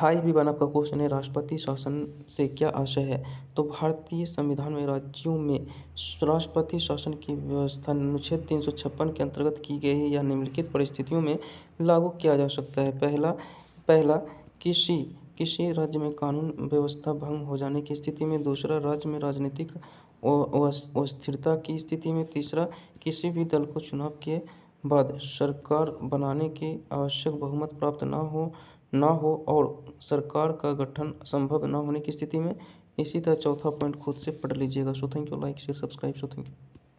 high बना आपका question है राष्ट्रपति शासन से क्या आशय है तो भारतीय संविधान में राज्यों में राष्ट्रपति शासन की व्यवस्था अनुच्छेद तीन सौ छप्पन के अंतर्गत की गई है या निम्नलिखित परिस्थितियों में लागू किया जा सकता है पहला पहला किसी किसी राज्य में कानून व्यवस्था भंग हो जाने की स्थिति में दूसरा राज्य में राजनीतिक अस्थिरता की स्थिति में तीसरा किसी भी दल को चुनाव के बाद सरकार बनाने की आवश्यक बहुमत प्राप्त न हो न हो और सरकार का गठन संभव न होने की स्थिति में इसी तरह चौथा पॉइंट खुद से पढ़ लीजिएगा so thank you like share subscribe so thank you